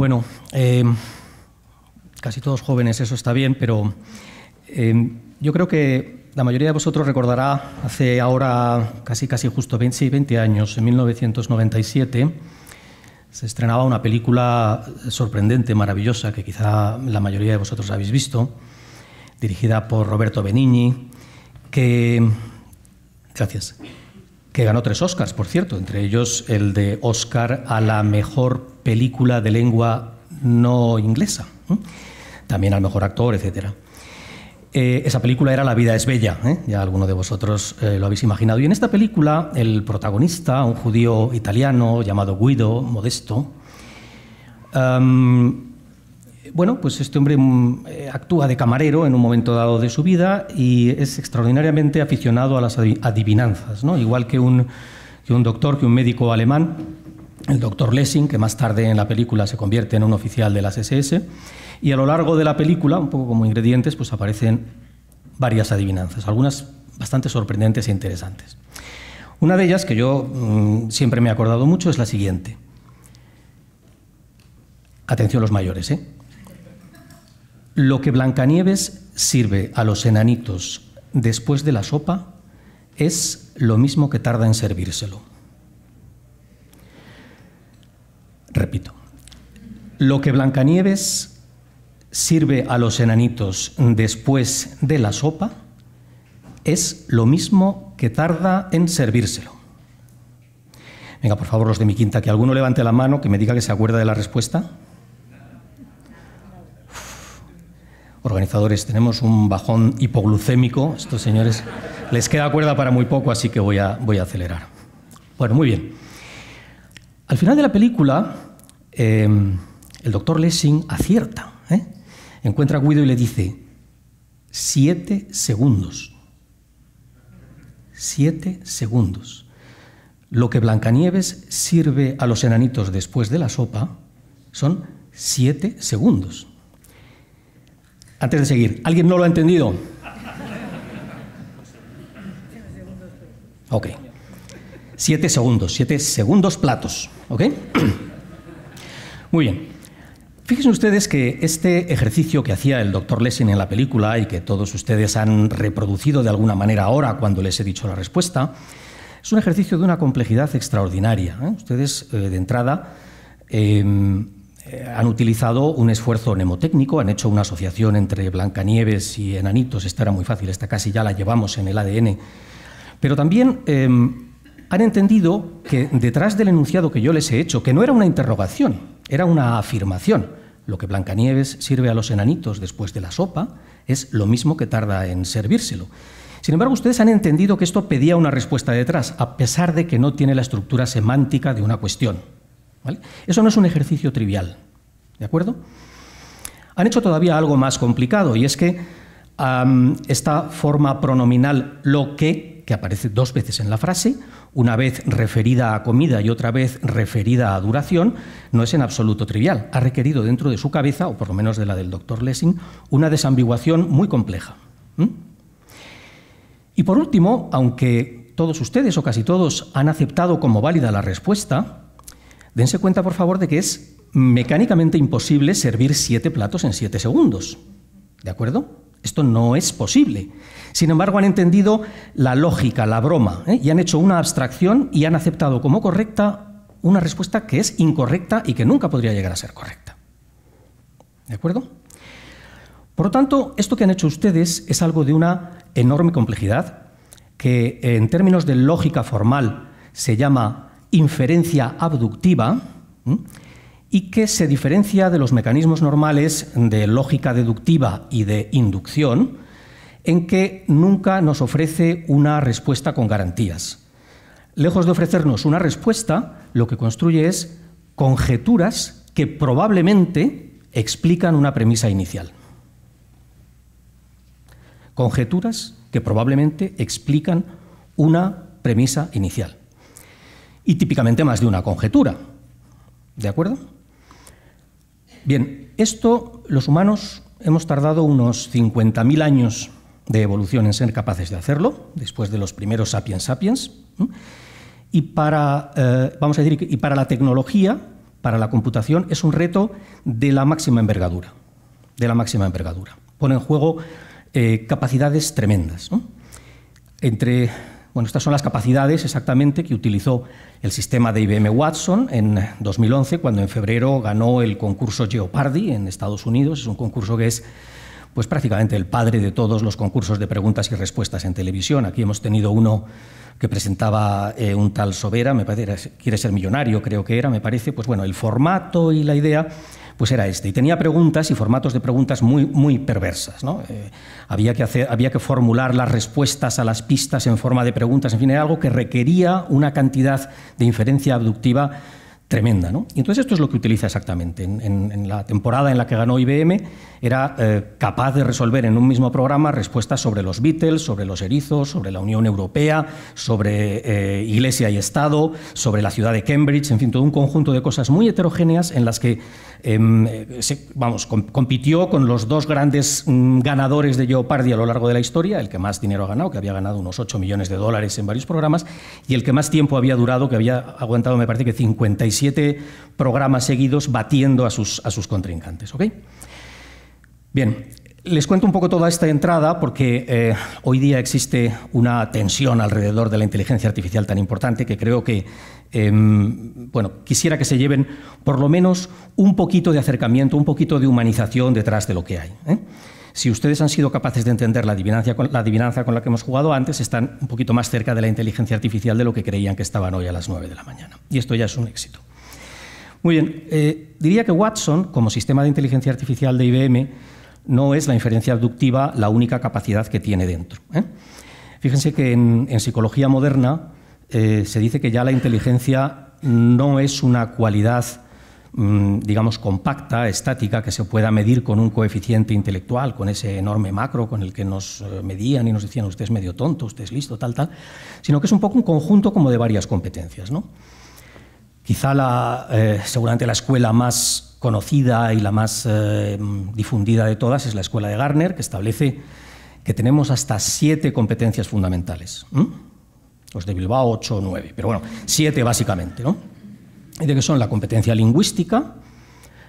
Bueno, em, casi todos jóvenes, eso está bien, pero em, yo creo que la mayoría de vosotros recordará hace ahora casi casi justo 20, 20 años, en 1997, se estrenaba una película sorprendente, maravillosa, que quizá la mayoría de vosotros habéis visto, dirigida por Roberto Benigni, que... Gracias. Que ganó tres Oscars, por cierto, entre ellos el de Oscar a la mejor película de lengua no inglesa. También al mejor actor, etc. Eh, esa película era La vida es bella, ¿eh? ya alguno de vosotros eh, lo habéis imaginado. Y en esta película, el protagonista, un judío italiano llamado Guido Modesto, em, bueno, pues este hombre mm, actúa de camarero en un momento dado de su vida y es extraordinariamente aficionado a las adivinanzas, ¿no? igual que un, que un doctor, que un médico alemán el doctor Lessing, que más tarde en la película se convierte en un oficial de las SS, y a lo largo de la película, un poco como ingredientes, pues aparecen varias adivinanzas, algunas bastante sorprendentes e interesantes. Una de ellas, que yo mm, siempre me he acordado mucho, es la siguiente. Atención los mayores, ¿eh? Lo que Blancanieves sirve a los enanitos después de la sopa es lo mismo que tarda en servírselo. Repito, lo que Blancanieves sirve a los enanitos después de la sopa es lo mismo que tarda en servírselo. Venga, por favor, los de mi quinta, que alguno levante la mano, que me diga que se acuerda de la respuesta. Organizadores, tenemos un bajón hipoglucémico. Estos señores les queda cuerda para muy poco, así que voy a, voy a acelerar. Bueno, muy bien. Al final de la película, em, el doctor Lessing acierta. ¿eh? Encuentra a Guido y le dice, siete segundos. Siete segundos. Lo que Blancanieves sirve a los enanitos después de la sopa son siete segundos. Antes de seguir, ¿alguien no lo ha entendido? Ok. Siete segundos, siete segundos platos. ¿Ok? Muy bien. Fíjense ustedes que este ejercicio que hacía el doctor Lessing en la película y que todos ustedes han reproducido de alguna manera ahora cuando les he dicho la respuesta, es un ejercicio de una complejidad extraordinaria. ¿eh? Ustedes, eh, de entrada, em, eh, han utilizado un esfuerzo mnemotécnico, han hecho una asociación entre Blancanieves y Enanitos, esta era muy fácil, esta casi ya la llevamos en el ADN, pero también em, han entendido que detrás del enunciado que yo les he hecho, que no era una interrogación, era una afirmación, lo que Blancanieves sirve a los enanitos después de la sopa es lo mismo que tarda en servírselo. Sin embargo, ustedes han entendido que esto pedía una respuesta detrás, a pesar de que no tiene la estructura semántica de una cuestión. Eso no es un ejercicio trivial. ¿De acuerdo? Han hecho todavía algo más complicado, y es que esta forma pronominal lo que, que aparece dos veces en la frase, una vez referida a comida y otra vez referida a duración, no es en absoluto trivial. Ha requerido dentro de su cabeza, o por lo menos de la del doctor Lessing, una desambiguación muy compleja. ¿Mm? Y por último, aunque todos ustedes o casi todos han aceptado como válida la respuesta, dense cuenta, por favor, de que es mecánicamente imposible servir siete platos en siete segundos. ¿De acuerdo? Esto no es posible. Sin embargo, han entendido la lógica, la broma, ¿eh? y han hecho una abstracción y han aceptado como correcta una respuesta que es incorrecta y que nunca podría llegar a ser correcta. ¿De acuerdo? Por lo tanto, esto que han hecho ustedes es algo de una enorme complejidad, que eh, en términos de lógica formal se llama inferencia abductiva y que se diferencia de los mecanismos normales de lógica deductiva y de inducción, en que nunca nos ofrece una respuesta con garantías. Lejos de ofrecernos una respuesta, lo que construye es conjeturas que probablemente explican una premisa inicial. Conjeturas que probablemente explican una premisa inicial. Y típicamente más de una conjetura. ¿De acuerdo? Bien, esto los humanos hemos tardado unos 50.000 años de evolución en ser capaces de hacerlo, después de los primeros sapiens sapiens. Y para, eh, vamos a decir, para la tecnología, para la computación, es un reto de la máxima envergadura. De la máxima envergadura. Pone en juego eh, capacidades tremendas. Entre bueno, estas son las capacidades exactamente que utilizó el sistema de IBM Watson en 2011, cuando en febrero ganó el concurso Jeopardy en Estados Unidos. Es un concurso que es pues, prácticamente el padre de todos los concursos de preguntas y respuestas en televisión. Aquí hemos tenido uno que presentaba eh, un tal Sobera, me parece, quiere ser millonario, creo que era, me parece. Pues bueno, el formato y la idea pues era este. Y tenía preguntas y formatos de preguntas muy, muy perversas. ¿no? Eh, había, que hacer, había que formular las respuestas a las pistas en forma de preguntas, en fin, era algo que requería una cantidad de inferencia abductiva tremenda. ¿no? Y entonces esto es lo que utiliza exactamente. En, la temporada en la que ganó IBM era eh, capaz de resolver en un mismo programa respuestas sobre los Beatles, sobre los erizos, sobre la Unión Europea, sobre eh, Iglesia y Estado, sobre la ciudad de Cambridge, en fin, todo un conjunto de cosas muy heterogéneas en las que em, eh, vamos, compitió con los dos grandes mm, ganadores de Jeopardy a lo largo de la historia, el que más dinero ha ganado, que había ganado unos 8 millones de dólares en varios programas, y el que más tiempo había durado, que había aguantado, me parece que 57 siete programas seguidos batiendo a sus, a sus contrincantes. Bien, les cuento un poco toda esta entrada porque eh, hoy día existe una tensión alrededor de la inteligencia artificial tan importante que creo que em, bueno, quisiera que se lleven por lo menos un poquito de acercamiento, un poquito de humanización detrás de lo que hay. ¿eh? Si ustedes han sido capaces de entender la adivinanza, con, la adivinanza con la que hemos jugado antes, están un poquito más cerca de la inteligencia artificial de lo que creían que estaban hoy a las 9 de la mañana. Y esto ya es un éxito. Muy bien, eh, diría que Watson, como sistema de inteligencia artificial de IBM, no es la inferencia abductiva la única capacidad que tiene dentro. ¿eh? Fíjense que en, psicología moderna eh, se dice que ya la inteligencia no es una cualidad mm, digamos, compacta, estática, que se pueda medir con un coeficiente intelectual, con ese enorme macro con el que nos medían y nos decían, usted es medio tonto, usted es listo, tal, tal, sino que es un poco un conjunto como de varias competencias. ¿no? Quizá la, eh, seguramente la escuela más conocida y la más eh, difundida de todas es la escuela de Garner, que establece que tenemos hasta siete competencias fundamentales. Los de Bilbao, ocho o nueve, pero bueno, siete básicamente. ¿no? Y de que son la competencia lingüística,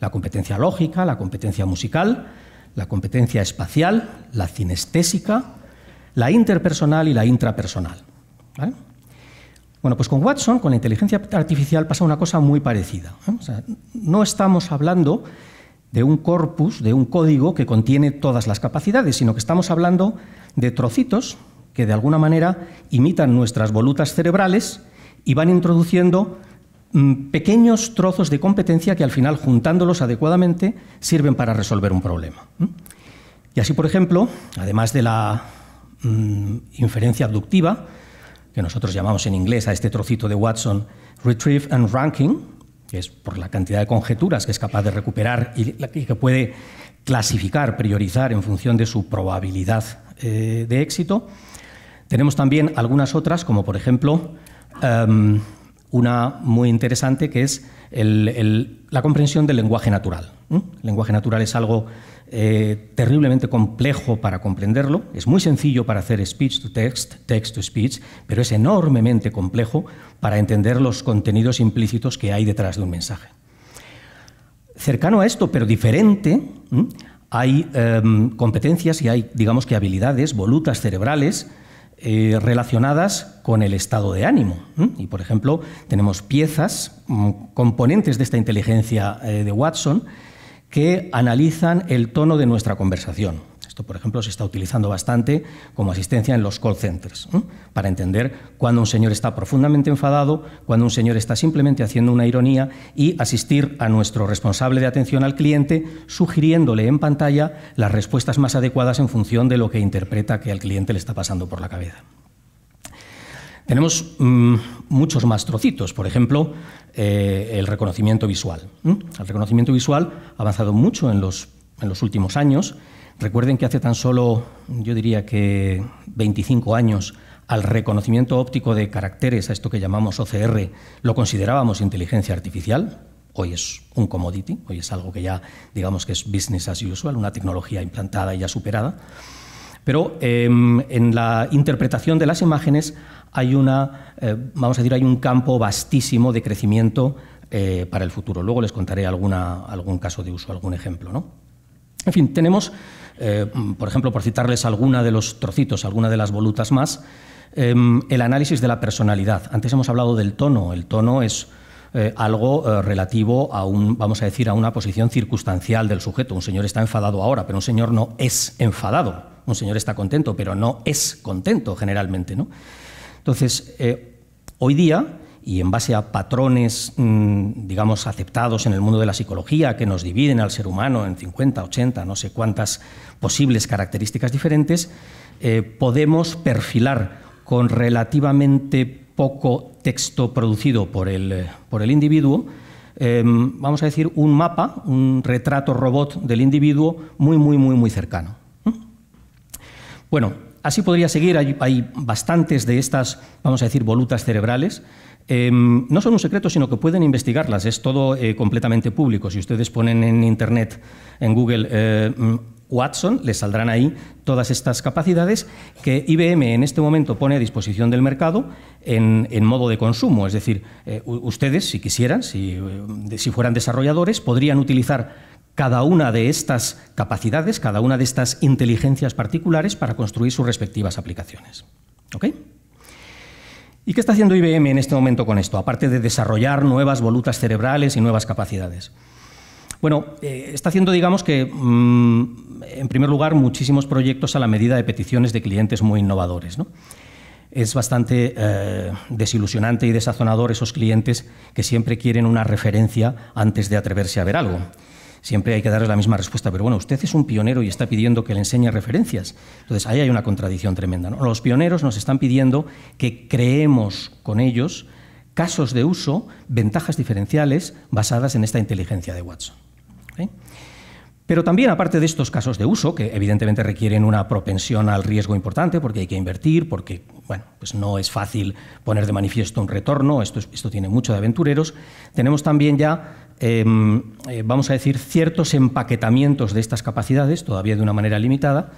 la competencia lógica, la competencia musical, la competencia espacial, la cinestésica, la interpersonal y la intrapersonal. ¿vale? Bueno, pues con Watson, con la inteligencia artificial, pasa una cosa muy parecida. ¿eh? no estamos hablando de un corpus, de un código que contiene todas las capacidades, sino que estamos hablando de trocitos que de alguna manera imitan nuestras volutas cerebrales y van introduciendo mm, pequeños trozos de competencia que al final, juntándolos adecuadamente, sirven para resolver un problema. ¿eh? Y así, por ejemplo, además de la mm, inferencia abductiva, que nosotros llamamos en inglés a este trocito de Watson Retrieve and Ranking, que es por la cantidad de conjeturas que es capaz de recuperar y que puede clasificar, priorizar en función de su probabilidad eh, de éxito. Tenemos también algunas otras, como por ejemplo em, una muy interesante que es la comprensión del lenguaje natural. El lenguaje natural es algo eh, terriblemente complejo para comprenderlo. Es muy sencillo para hacer speech to text, text to speech, pero es enormemente complejo para entender los contenidos implícitos que hay detrás de un mensaje. Cercano a esto, pero diferente, hay em, competencias y hay, digamos que, habilidades, volutas cerebrales eh, relacionadas con el estado de ánimo. Y, por ejemplo, tenemos piezas, mm, componentes de esta inteligencia eh, de Watson, que analizan el tono de nuestra conversación. Esto, por ejemplo, se está utilizando bastante como asistencia en los call centers, para entender cuando un señor está profundamente enfadado, cuando un señor está simplemente haciendo una ironía y asistir a nuestro responsable de atención al cliente sugiriéndole en pantalla las respuestas más adecuadas en función de lo que interpreta que al cliente le está pasando por la cabeza. Tenemos mm, muchos más trocitos, por ejemplo, eh, el reconocimiento visual. El reconocimiento visual ha avanzado mucho en los, en los últimos años. Recuerden que hace tan solo, yo diría que 25 años, al reconocimiento óptico de caracteres, a esto que llamamos OCR, lo considerábamos inteligencia artificial. Hoy es un commodity, hoy es algo que ya digamos que es business as usual, una tecnología implantada y ya superada. Pero em, en la interpretación de las imágenes hay una, eh, vamos a decir, hay un campo vastísimo de crecimiento eh, para el futuro. Luego les contaré alguna, algún caso de uso, algún ejemplo. ¿no? En fin, tenemos, eh, por ejemplo, por citarles alguna de los trocitos, alguna de las volutas más, em, el análisis de la personalidad. Antes hemos hablado del tono. El tono es eh, algo eh, relativo a un, vamos a decir, a una posición circunstancial del sujeto. Un señor está enfadado ahora, pero un señor no es enfadado. Un señor está contento, pero no es contento generalmente. ¿no? Entonces, eh, hoy día, y en base a patrones, mm, digamos, aceptados en el mundo de la psicología que nos dividen al ser humano en 50, 80, no sé cuántas posibles características diferentes, podemos perfilar con relativamente poco texto producido por el, individuo, em, vamos a decir, un mapa, un retrato robot del individuo muy, muy, muy, muy cercano. Bueno, así podría seguir, hay, bastantes de estas, vamos a decir, volutas cerebrales. Em, no son un secreto, sino que pueden investigarlas, es todo eh, completamente público. Si ustedes ponen en Internet, en Google, eh, Watson le saldrán ahí todas estas capacidades que IBM en este momento pone a disposición del mercado en, modo de consumo. Es decir, eh, ustedes, si quisieran, si, eh, si fueran desarrolladores, podrían utilizar cada una de estas capacidades, cada una de estas inteligencias particulares para construir sus respectivas aplicaciones. ¿Y qué está haciendo IBM en este momento con esto? Aparte de desarrollar nuevas volutas cerebrales y nuevas capacidades. Bueno, eh, está haciendo, digamos que, mm, en primer lugar, muchísimos proyectos a la medida de peticiones de clientes muy innovadores. Es bastante eh, desilusionante y desazonador esos clientes que siempre quieren una referencia antes de atreverse a ver algo. Siempre hay que darles la misma respuesta, pero bueno, usted es un pionero y está pidiendo que le enseñe referencias. Entonces, ahí hay una contradicción tremenda. Los pioneros nos están pidiendo que creemos con ellos casos de uso, ventajas diferenciales basadas en esta inteligencia de Watson. ¿eh? Pero también, aparte de estos casos de uso, que evidentemente requieren una propensión al riesgo importante, porque hay que invertir, porque bueno, pues no es fácil poner de manifiesto un retorno, esto, esto tiene mucho de aventureros, tenemos también ya, em, eh, vamos a decir, ciertos empaquetamientos de estas capacidades, todavía de una manera limitada,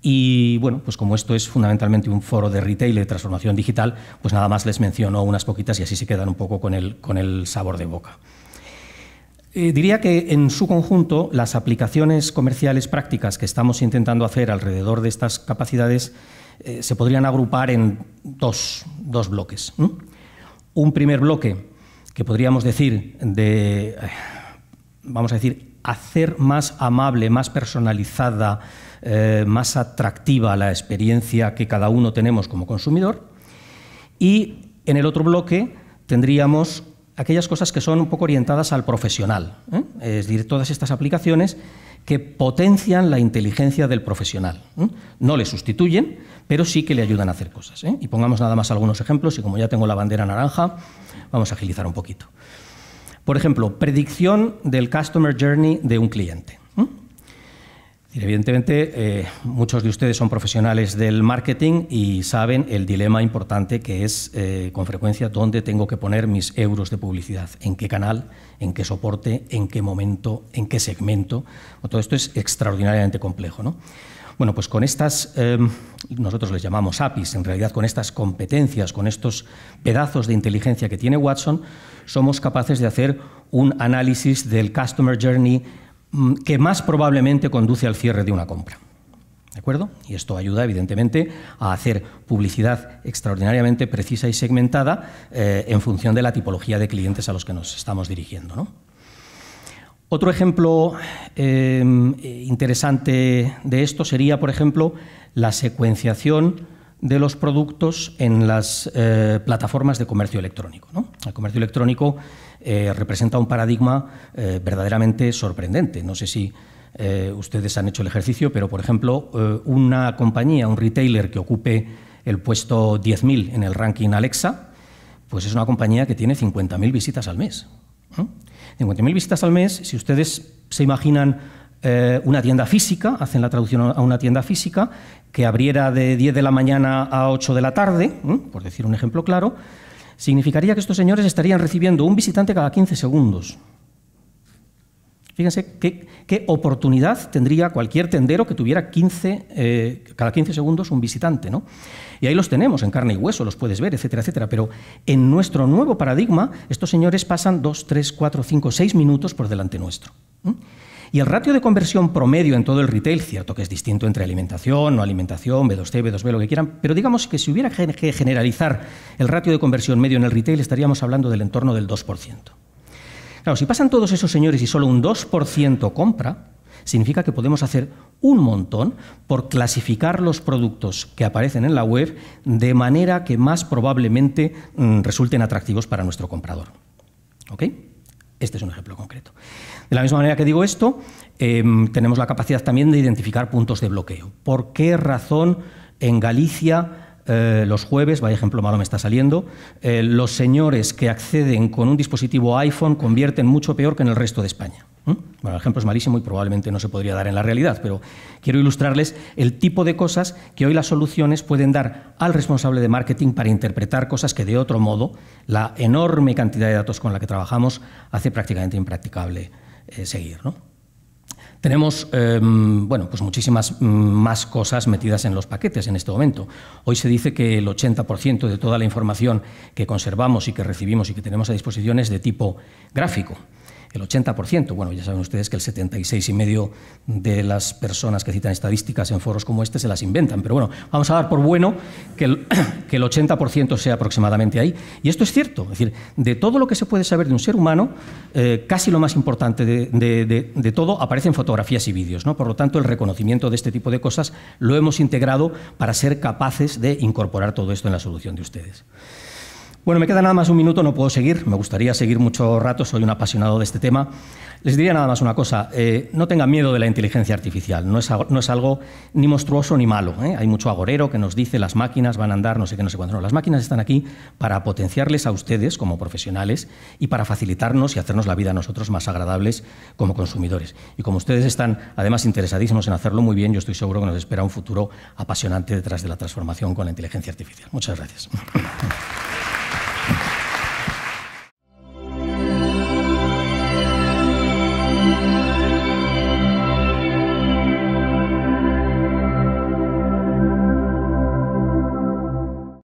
y bueno, pues como esto es fundamentalmente un foro de retail y de transformación digital, pues nada más les menciono unas poquitas y así se quedan un poco con el, con el sabor de boca. Eh, diría que en su conjunto las aplicaciones comerciales prácticas que estamos intentando hacer alrededor de estas capacidades eh, se podrían agrupar en dos, bloques. Un primer bloque que podríamos decir de, eh, vamos a decir, hacer más amable, más personalizada, más atractiva la experiencia que cada uno tenemos como consumidor. Y en el otro bloque tendríamos aquellas cosas que son un poco orientadas al profesional, ¿eh? es decir, todas estas aplicaciones que potencian la inteligencia del profesional. ¿eh? No le sustituyen, pero sí que le ayudan a hacer cosas. ¿eh? Y pongamos nada más algunos ejemplos, y como ya tengo la bandera naranja, vamos a agilizar un poquito. Por ejemplo, predicción del Customer Journey de un cliente. Evidentemente, eh, muchos de ustedes son profesionales del marketing y saben el dilema importante que es, eh, con frecuencia, dónde tengo que poner mis euros de publicidad, en qué canal, en qué soporte, en qué momento, en qué segmento. Todo esto es extraordinariamente complejo. ¿no? Bueno, pues con estas, em, nosotros les llamamos APIs, en realidad con estas competencias, con estos pedazos de inteligencia que tiene Watson, somos capaces de hacer un análisis del Customer Journey Mm, que más probablemente conduce al cierre de una compra. ¿De acuerdo? Y esto ayuda, evidentemente, a hacer publicidad extraordinariamente precisa y segmentada eh, en función de la tipología de clientes a los que nos estamos dirigiendo. Otro ejemplo eh, interesante de esto sería, por ejemplo, la secuenciación de los productos en las eh, plataformas de comercio electrónico. El comercio electrónico eh, representa un paradigma eh, verdaderamente sorprendente. No sé si eh, ustedes han hecho el ejercicio, pero por ejemplo, una compañía, un retailer que ocupe el puesto 10.000 en el ranking Alexa, pues es una compañía que tiene 50.000 visitas al mes. 50.000 visitas al mes, si ustedes se imaginan una tienda física, hacen la traducción a una tienda física, que abriera de 10 de la mañana a 8 de la tarde, por decir un ejemplo claro, significaría que estos señores estarían recibiendo un visitante cada 15 segundos. Fíjense qué, oportunidad tendría cualquier tendero que tuviera eh, cada 15 segundos un visitante. ¿no? Y ahí los tenemos, en carne y hueso, los puedes ver, etcétera, etcétera. Pero en nuestro nuevo paradigma, estos señores pasan 2, 3, 4, 5, 6 minutos por delante nuestro. Y el ratio de conversión promedio en todo el retail, cierto que es distinto entre alimentación, no alimentación, B2C, B2B, lo que quieran, pero digamos que si hubiera que generalizar el ratio de conversión medio en el retail, estaríamos hablando del entorno del 2%. Claro, si pasan todos esos señores y solo un 2% compra, significa que podemos hacer un montón por clasificar los productos que aparecen en la web de manera que más probablemente mm, resulten atractivos para nuestro comprador. ¿Ok? Este es un ejemplo concreto. De la misma manera que digo esto, em, tenemos la capacidad también de identificar puntos de bloqueo. ¿Por qué razón en Galicia eh, los jueves, vaya ejemplo malo me está saliendo, eh, los señores que acceden con un dispositivo iPhone convierten mucho peor que en el resto de España? ¿Mm? Bueno, el ejemplo es malísimo y probablemente no se podría dar en la realidad, pero quiero ilustrarles el tipo de cosas que hoy las soluciones pueden dar al responsable de marketing para interpretar cosas que de otro modo la enorme cantidad de datos con la que trabajamos hace prácticamente impracticable eh, seguir. Tenemos em, pues muchísimas mm, más cosas metidas en los paquetes en este momento. Hoy se dice que el 80% de toda la información que conservamos y que recibimos y que tenemos a disposición es de tipo gráfico el 80%. Bueno, ya saben ustedes que el 76,5% de las personas que citan estadísticas en foros como este se las inventan. Pero bueno, vamos a dar por bueno que el, que el 80% sea aproximadamente ahí. Y esto es cierto. Es decir, de todo lo que se puede saber de un ser humano, eh, casi lo más importante de, todo aparece en fotografías y vídeos. ¿no? Por lo tanto, el reconocimiento de este tipo de cosas lo hemos integrado para ser capaces de incorporar todo esto en la solución de ustedes. Bueno, me queda nada más un minuto, no puedo seguir, me gustaría seguir mucho rato, soy un apasionado de este tema. Les diría nada más una cosa, eh, no tengan miedo de la inteligencia artificial, no es, algo ni monstruoso ni malo. ¿eh? Hay mucho agorero que nos dice las máquinas van a andar, no sé qué, no sé cuándo. No, las máquinas están aquí para potenciarles a ustedes como profesionales y para facilitarnos y hacernos la vida a nosotros más agradables como consumidores. Y como ustedes están además interesadísimos en hacerlo muy bien, yo estoy seguro que nos espera un futuro apasionante detrás de la transformación con la inteligencia artificial. Muchas gracias.